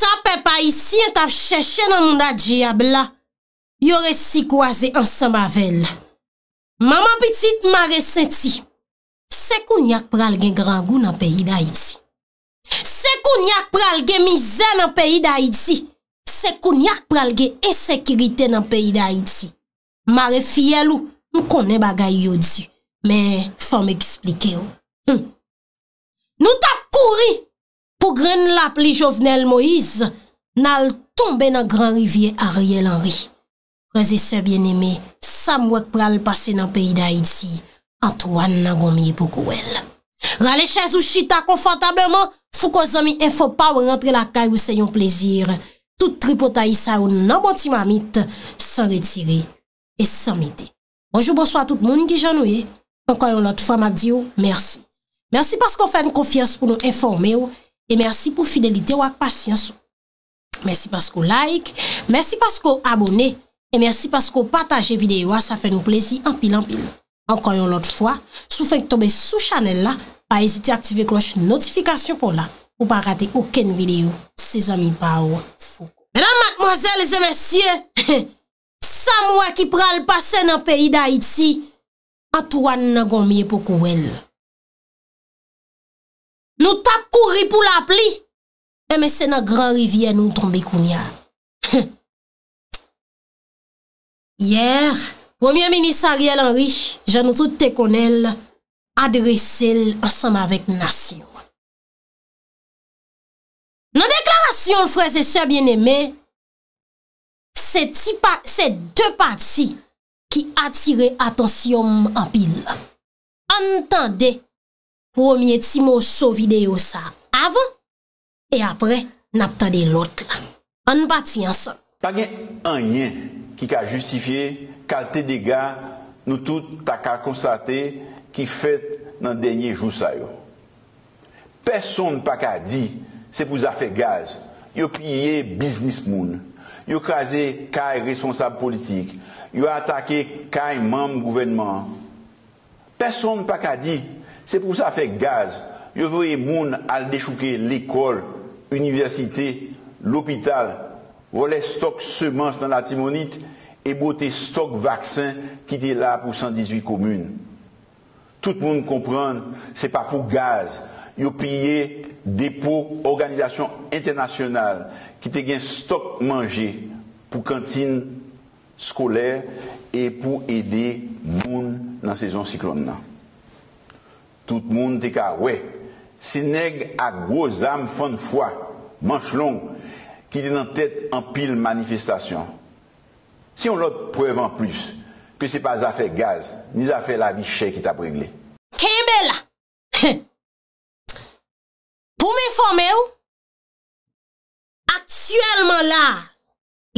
Sa pepa yisi yon tap chèche nan moun da djiyab la, yore si kouaze ansan mavel. Maman pitit mare senti, se kou nyak pral gen grangou nan peyi da iti. Se kou nyak pral gen mizè nan peyi da iti. Se kou nyak pral gen esekirite nan peyi da iti. Mare fiyel ou, mkone bagay yo di. Me fòm eksplike ou. Hm. Nou tap kouri, pou gren lap li jovenel Moïse, nan al tombe nan gran rivye Ariel Henry. Preze se bien eme, sa mwek pral pase nan peyi da iti, antoan nan gomi epoku el. Rale chèz ou chita konfantableman, fou kon zami enfo pa ou rentre la kay ou se yon plezir, tout tripota isa ou nan boti mamit, san retire, e san mide. Bonjou bonso a tout moun ki jan ou e, anko yon lot fwa ma diyo, oh, mersi. Mersi pas kon fè n konfias pou nou informe ou, oh. E mersi pou fidelite wak pasyansou. Mersi paskou like, mersi paskou abone, e mersi paskou pataje videyo, sa fe nou plezi anpil anpil. Ankoyon lot fwa, sou fèk tobe sou chanel la, pa ezite aktive kloche notifikasyon pou la, pou pa rate ouken videyo, se zami pa wak foko. Mèdame, mademoiselles et messieurs, sa mou akipra l'passe nan peyi d'Haïti, Antoine Nagomiye pokou el. Nou tap kouri pou la pli. Eme eh, se nan gran rivye nou tombe koun ya. Yer, Premier Ministariel Henry, jan nou tout te konel, adrese l ansanm avèk nasyon. Nan deklarasyon l freze se bien eme, se te pati ki atire atansyon apil. Antande, Promiye ti mou so videyo sa avan, e apre napta de lot. An pati an sa. Pag en anyen ki ka justifiye kalte dega, nou tout ta ka konstate ki fet nan denye jou sa yo. Person pa ka di se pou za fe gaz. Yo piye biznis moun. Yo kaze kay responsab politik. Yo atake kay mam gouvernement. Person pa ka di C'est pour ça fait gaz. Je voyez moun à déchouquer l'école, l'université, l'hôpital, voler stock semences dans la Timonite et botter stock vaccin qui était là pour 118 communes. Tout le monde comprend, c'est pas pour gaz. Yo des dépôt organisation internationale qui te gain stock manger pour cantine scolaire et pour aider gens dans saison cyclone Tout moun te ka we, se neg a groz am fon fwa, manch long, ki de nan tet an pil manifestasyon. Si yon lot prevan plus, ke se pa zafè gaz, ni zafè la vi chè ki ta pregle. Kè yon be la, pou mè fòmè ou, aksyèlman la,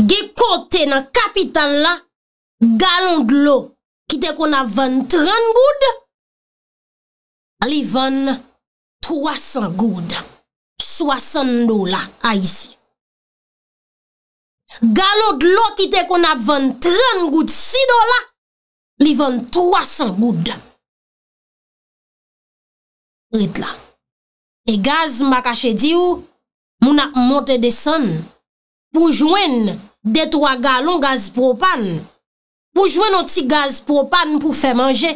ge kote nan kapitan la, galon d'lo, ki te kon avan trèn gouda. li ven 300 goud, 60 dola a yisi. Galot lo kite kon ap ven 30 goud, 6 dola, li ven 300 goud. Ret la. E gaz mba kache di ou, mou na monte de san, pou jwen de 3 galon gaz propan, pou jwen ot si gaz propan pou fe manje,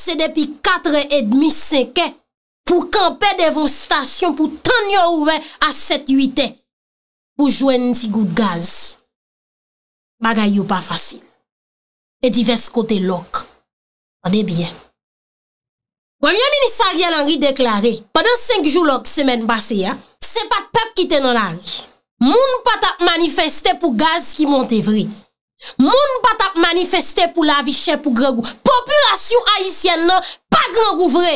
Se depi 4 e demi 5 e Pou kampe devon stasyon Pou tan yo ouve a 7-8 e Pou jwen nsi gout gaz Bagay yo pa fasil E di ves kote lok An e byen Gwanyan inisaryal an ri deklare Padan 5 jou lok semen base ya Se pat pep kite nan an ri Moun pat ap manifeste pou gaz ki monte vri Moun pa tap manifeste pou la vi chè pou gre gou. Populasyon ayisyen nan, pa gren gou vre.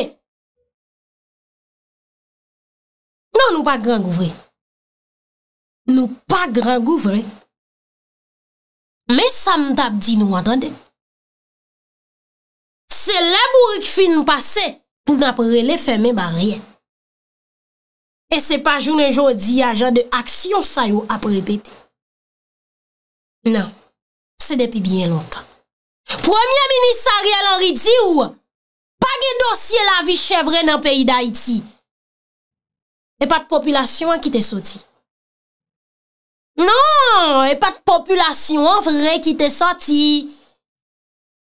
Nan nou pa gren gou vre. Nou pa gren gou vre. Me sa m tap di nou antande. Se la bourik fi nou pase, pou nan prele fèmè ba reyè. E se pa jounen jò di a jan de aksyon sayo ap repete. Nan. se depi bien lontan. Premier Ministarie lor iti ou, pa gen dosye la vi chevre nan peyi da iti. E pat populasyon an ki te soti. Nan, e pat populasyon an vre ki te soti.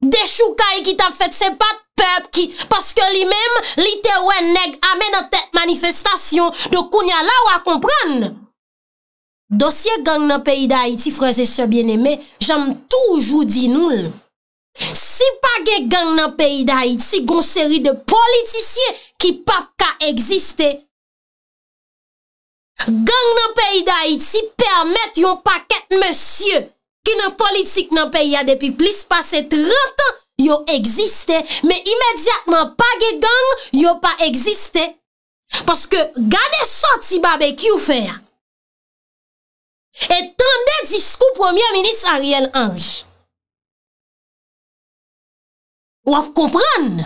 De choukaye ki ta fet, se pat pep ki, paske li men, li te wen neg ame nan tek manifestasyon do kounya la wakompran. Dosye gang nan peyi da iti, freze se bien eme, jame toujou di nou l. Si pa ge gang nan peyi da iti, goun seri de politisye ki pap ka egziste. Gang nan peyi da iti, permèt yon paket monsye ki nan politik nan peyi ya depi plis pase 30 yo egziste. Me imediatman pa ge gang yo pa egziste. Paske gade sot si babek yon fè ya. Et tande diskou premier-ministre Ariel Anj. Wap kompran,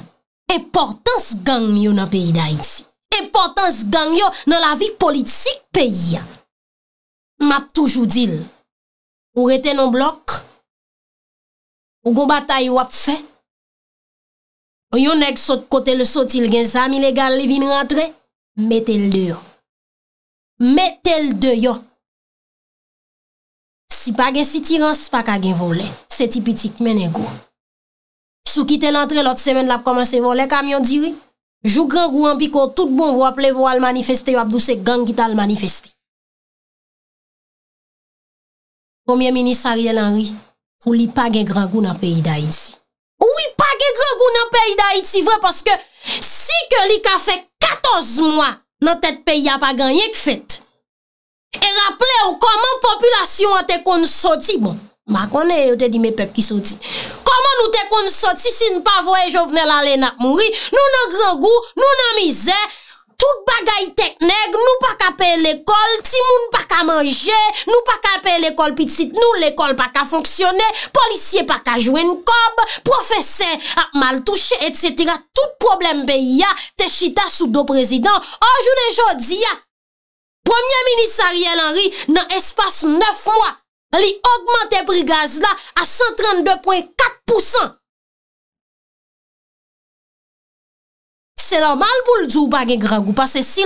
importans gang yo nan peyi da iti. Importans gang yo nan la vi politik peyi. Map toujou dil. Ou rete non blok, ou gombatay wap fe, ou yon ek sot kote le sot il gen sa, mi legal li vin rentre, metel de yo. Metel de yo. Si pa gen sitiran, se pa ka gen volen. Se tipitik menen go. Sou kite l'antre l'ot semen l'ap komanse volen kamyon diri. Jou gran gou anpiko, tout bon vou aple vou almanifeste yo apdou se gang gita almanifeste. Komye menisari el anri, ou li pa gen gran gou nan peyi da iti. Ou li pa gen gran gou nan peyi da iti, vwe, poske si ke li ka fe 14 mwa nan tet peyi a pa gen, yek fette. E rappele ou koman populasyon an te kon soti. Bon, ma konen yo te di me pep ki soti. Koman nou te kon soti si nou pa vwe jo vne lan lè nan mouri. Nou nan gran gou, nou nan mize. Tout bagay teknèk, nou pa ka pe l'ekol. Ti moun pa ka manje. Nou pa ka pe l'ekol pitit. Nou l'ekol pa ka fonksyonè. Polisye pa ka jwen kob. Profesè ak mal touche, et cetera. Tout problem be ya, te chita sou do prezident. An jounen jodi ya. Premier Minisariel Henry nan espas 9 mwa li augmente pri gaz la a 132.4%. Se lomal pou ljou bagen gran gou, pase si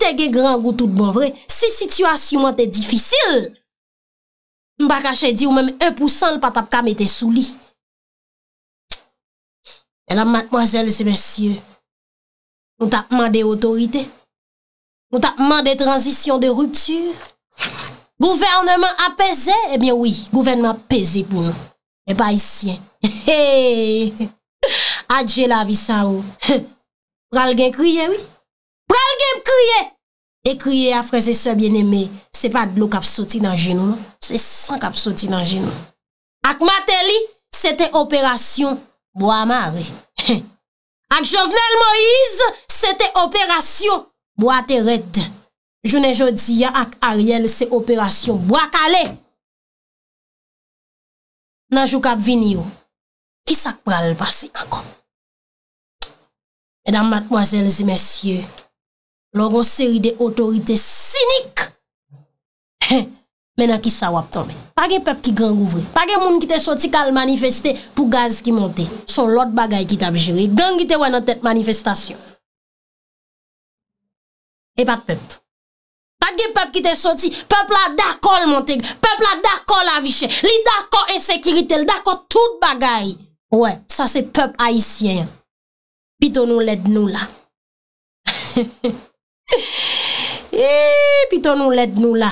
te gen gran gou tout bon vre, si situasyon an te difisil, mba kache di ou mwen 1% l patap kam ete souli. E la matmoazel se besye, mwen tapman de otorite. nou tapman de tranjisyon de ruptur, gouvernmen apese, ebyen eh oui, gouvernmen apese pou nou, eba isyen, he, he, he, adje la vi sa ou, he, pral gen kriye oui, pral gen kriye, e kriye a freze se bieneme, se pa dlo kap soti nan genou, se san kap soti nan genou, ak mateli, sete operasyon, bo a mare, he, ak jovenel moiz, sete operasyon, sete operasyon, Bo a te ret. Jounen jodi ya ak a riel se operasyon. Bo a kale. Nanjou kap vini yo. Kisa ak pral pase akon. Edan matmoazelzi mensyye. Loro seri de otorite sinik. Menan ki sa wap tome. Page pep ki gang ouvre. Page moun ki te soti kal manifeste pou gaz ki monte. Son lot bagay ki tab jere. Gang ki te wan an tet manifestasyon. e pat pep. Pat gen pep ki te soti, pep la dakol monte, pep la dakol aviche, li dakol esekirite, li dakol tout bagay. Ouè, sa se pep haisyen. Pito nou led nou la. E, pito nou led nou la.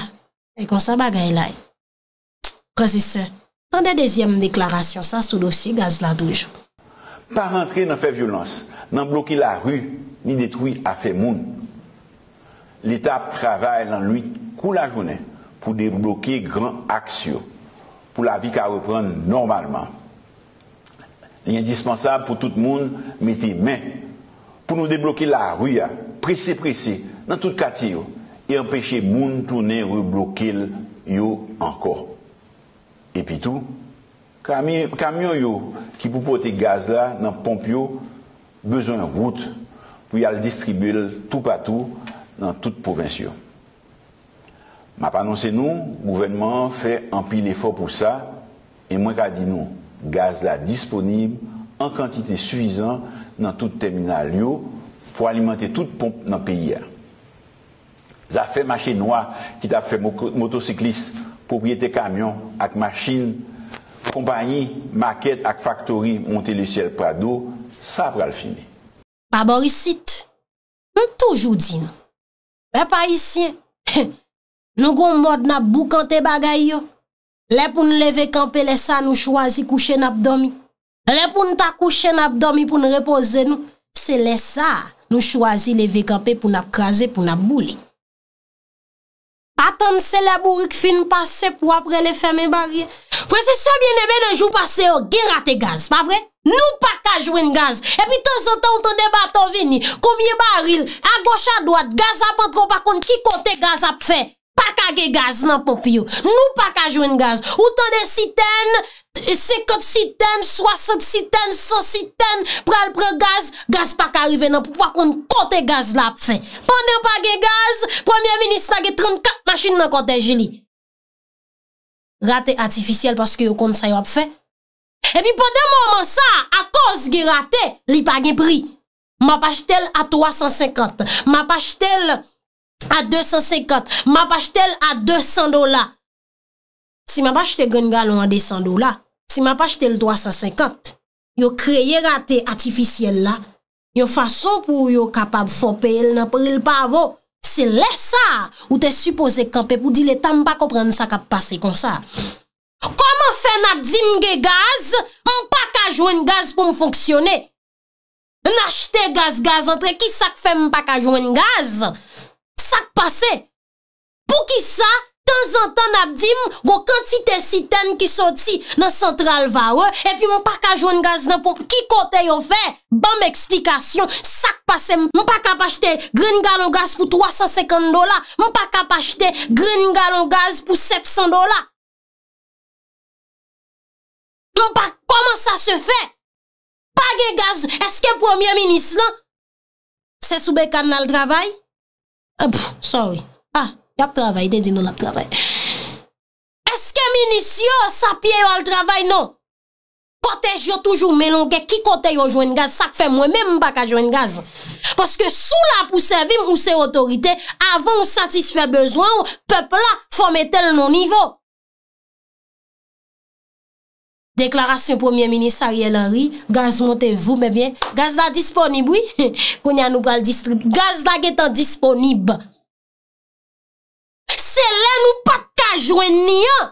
E kon sa bagay la. Kwa se se, tan de dezyem deklarasyon sa sou dosi gaz la doujou. Par rentre nan fe violons, nan bloki la ru, ni detoui afe moun. l'étape travèl nan luit kou la jounè pou débloke gran aks yo pou la vi ka repren normalman. Yen dispensab pou tout moun meti men pou nou débloke la rouya prese prese nan tout kati yo e anpeche moun toune rebloke yo ankor. E pi tou, kamyon yo ki pou pote gaz la nan pomp yo bezoun route pou yal distribüle tout patou nan tout pouvensyon. Ma panonsen nou, gouvenman fè anpil e fò pou sa, e mwen ka di nou, gaz la disponib, an kantite suvizan, nan tout terminal yo, pou alimante tout pomp nan piyer. Za fè maché noua, ki ta fè motosiklis, pou kriye te kamyon, ak machin, kompanyi, maket, ak faktori, monte le siel prado, sa pral fini. Pa borisit, m toujou di. Non. Lè pa isye, nou goun mod na bou kante bagay yo, lè pou nou leve kampe lè sa nou chwazi kouche napdomi, lè pou nou ta kouche napdomi pou nou repose nou, se lè sa nou chwazi leve kampe pou nou apkaze pou nou apboulé. Atan se lè bourik fin pase pou apre lè fèmè barye. Fwe se so bien ebe oh, de jou pase yo, gen rate gaz, pa vre? Nou pa ka jwen gaz. E pi ton zantan ou ton debato vini, koumye baril, an goch a doat, gaz apotro pa kon ki kote gaz ap fe. Pa ka ge gaz nan popyo. Nou pa ka jwen gaz. Ou ton de siten, sekot siten, swaset siten, sositen, pral pral gaz, gaz pa ka rive nan pou pa kon kote gaz la ap fe. Pan de pa ge gaz, premier ministre nage 34 machine nan kote jili. Rate atifisyel paske yo kont sa yo ap fe. E pi pou den mouman sa, a kos ge rate, li pa ge pri. Ma pa chetel a 350, ma pa chetel a 250, ma pa chetel a 200 dola. Si ma pa chetel gwen galon a 200 dola, si ma pa chetel 350, yo kreye rate atifisyel la, yo fason pou yo kapab fope el nan pri l pavo. Se lè sa ou te suppose kanpe pou dile ta m pa kopren sa ka pase kon sa. Koman fe na dzi mge gaz m pa ka jwen gaz pou m fonksyonè? N achte gaz gaz entre ki sa ke fe m pa ka jwen gaz? Sa ke pase? Pou ki sa tan zan tan ap di mou, gwo kantite siten ki soti nan sentral vare, epi mou pa ka joun gaz nan pou, ki kote yo fe, bam eksplikasyon, sak pase mou, mou pa ka pa chete gren galon gaz pou 350 dola, mou pa ka pa chete gren galon gaz pou 700 dola, mou pa, koman sa se fe, pa ge gaz, eske premier minis lan, se soube kan nan l travay, e ah, pou, sorry, ha, ah. Gap travay, de di nou lap travay. Eske minis yo sapye yo al travay nou? Kote yo toujou melonke, ki kote yo jwen gaz, sak fe mwen mwen baka jwen gaz. Paske sou la pou servim ou se otorite, avon satisfè bezwen ou, pep la fom etel nou nivou. Deklarasyon premier minis Ariel Henry, gaz monte vou mwen vyen, gaz la disponiboui, kouni anou pral distrip, gaz la getan disponiboui. ajwen ni an.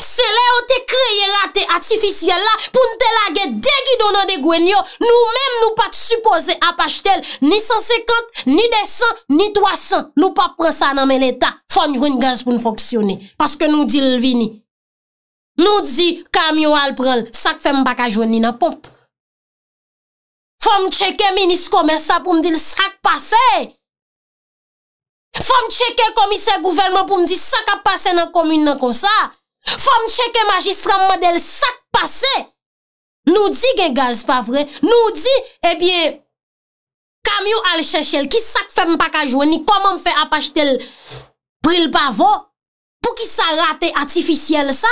Se le ou te kreye rate atifisyen la pou nte lage degi donan de gwen yo, nou menm nou pat supose apache tel ni 150, ni 200, ni 300. Nou pap pre sa nan men etan. Fonj vwen gaz pou nfoksyone. Paske nou di l vini. Nou di kamyo al prel. Sak fèm bak ajwen ni nan pomp. Fonj cheke menis komesa pou mdil sak pasey. Fòm cheke komise gouvermen pou mdi sak ap pase nan komine nan konsa. Fòm cheke magistran model sak pase. Nou di gen gaz pa vre. Nou di, ebye, eh kamyon alchechel ki sak fe mpaka jweni koman mfe apache tel pril pavo pou ki sa rate atifisyele sa.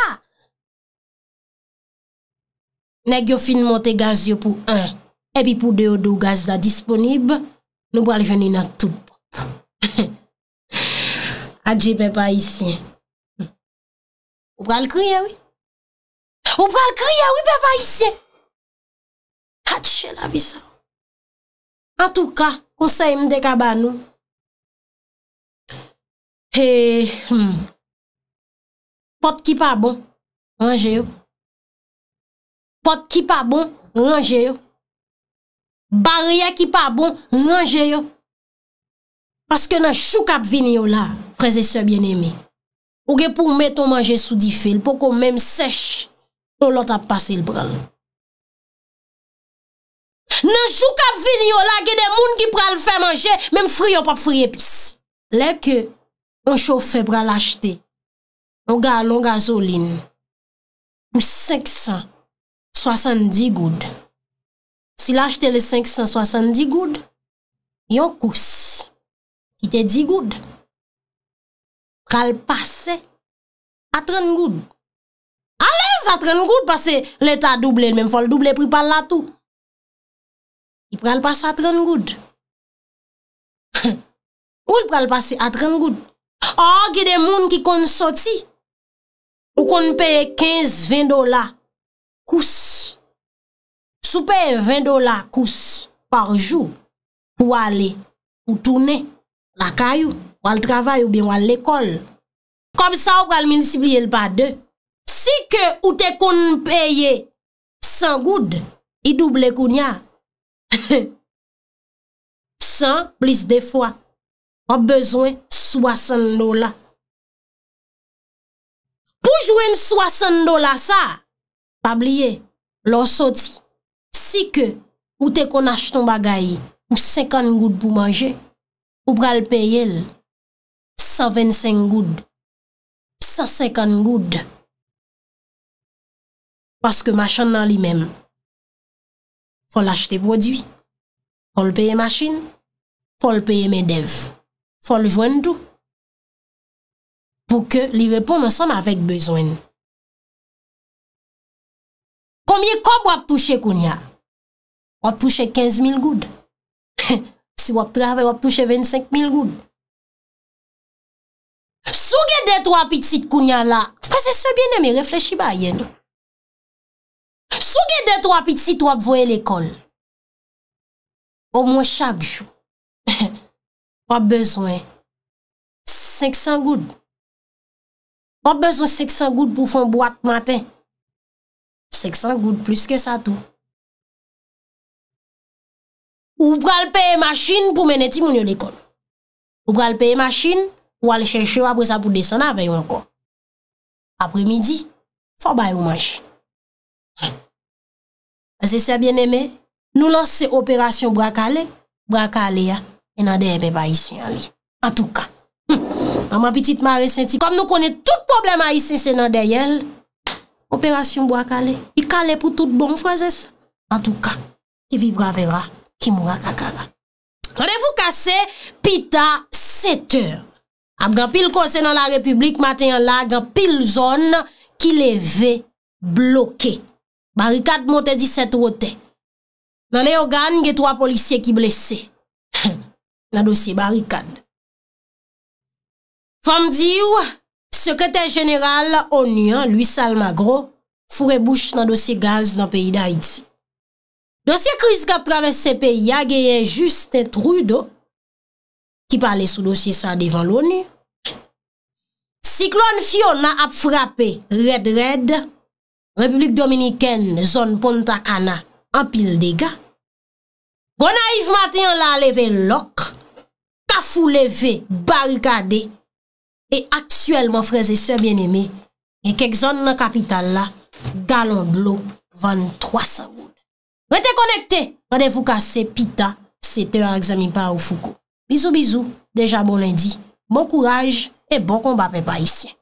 Neg yo fin moten gaz yo pou an. Ebi pou deyo dou gaz la disponib, nou bo alifeni nan tout. Adje pe pa isye. Ou pral kriye wè? Ou pral kriye wè pe pa isye? Adje la vi sa wè. An tou ka, konseye m dekaba nou. E, hmm. Pot ki pa bon, range yo. Pot ki pa bon, range yo. Barye ki pa bon, range yo. Paske nan chou kap vini yo la, freze se bien eme. Ou ge pou met ton manje sou di fil, pou kon menm sech ton lot ap pase il bran. Nan chou kap vini yo la, ge de moun ki pral fè manje, menm friyon pa friyepis. Lè ke, moun chou fè bran l'achete, moun galon gazolin, moun 570 goud. Si l'achete le 570 goud, yon kous. Ki te di goud, pral pase a tren goud. A lez a tren goud pase leta double, men fol double pri pal la tou. Ki pral pase a tren goud. Ou l pral pase a tren goud? Ou ki de moun ki kon soti, ou kon pe 15-20 dola kous. Soupe 20 dola kous par jou pou ale ou toune. la kayou, wal travay ou bi wal l'ekol. Kom sa ou kal minisibli el pa de, si ke ou te kon paye 100 goud, idouble koun ya, 100 blis defwa, wap bezwen 60 dola. Po jwen 60 dola sa, pabliye, lò sot, si ke ou te kon ach ton bagayi, ou 50 goud pou manje, Ou pral peye l, psa 25 goud, psa 50 goud. Paske machan nan li men, fol achte prodwi, fol peye machin, fol peye medev, fol joen do, pou ke li repon ansan avèk bezwen. Koumyè kop wap touche koun ya? Wap touche 15 000 goud. Si wap trave, wap touche 25.000 goud. Sou ge de tro apitit kounya la, fase se biene me reflechi ba ye nou. Sou ge de tro apitit wap voye l'ekol, o mwen chak jou, wap bezwen 500 goud. Wap bezwen 500 goud pou fon boate maten. 500 goud plus ke sa tou. Ou pral peye machin pou meneti moun yo l'ekon. Ou pral peye machin pou wale chèche wapre sa pou desen avè yon kon. Apre midi, fò bay ou manjin. Azè sè bienemè, nou lanse operasyon brakale. Brakale ya, en an deyè beba yisè yon li. En tout ka. Nan ma pitit mare senti, kom nou konè tout problem a yisè yon deyè yel. Operasyon brakale. Yi kale pou tout bon frazè sa. En tout ka, ki vivra vera. Ki mwa kakara. Konevou kase, pita seteur. Abgan pil kose nan la republik, maten yon lagan pil zon ki le ve bloke. Barikad motè di sete wote. Nan e ogan, ge twa polisye ki blese. Nan dosye barikad. Fom diw, sekretè jeneral Onyan Louis Salmagro furebouche nan dosye gaz nan peyi da Haiti. Dosye kriz kap traves sepe, yage yen juste truido, ki pale sou dosye sa devan louni. Siklon fyon na ap frape, red red, Republik Dominiken, zon Pontakana, apil dega. Gona Yves Matyon la leve lok, kafou leve, barikade, e aksuel moun freze se bien eme, e kek zon nan kapital la, galon glo, 23 sa ou. Rete konekte, rade fuka se pita, se te a examin pa ou fuko. Bizou bizou, deja bon lendi, bon kouraj, e bon konbap e bayisyen.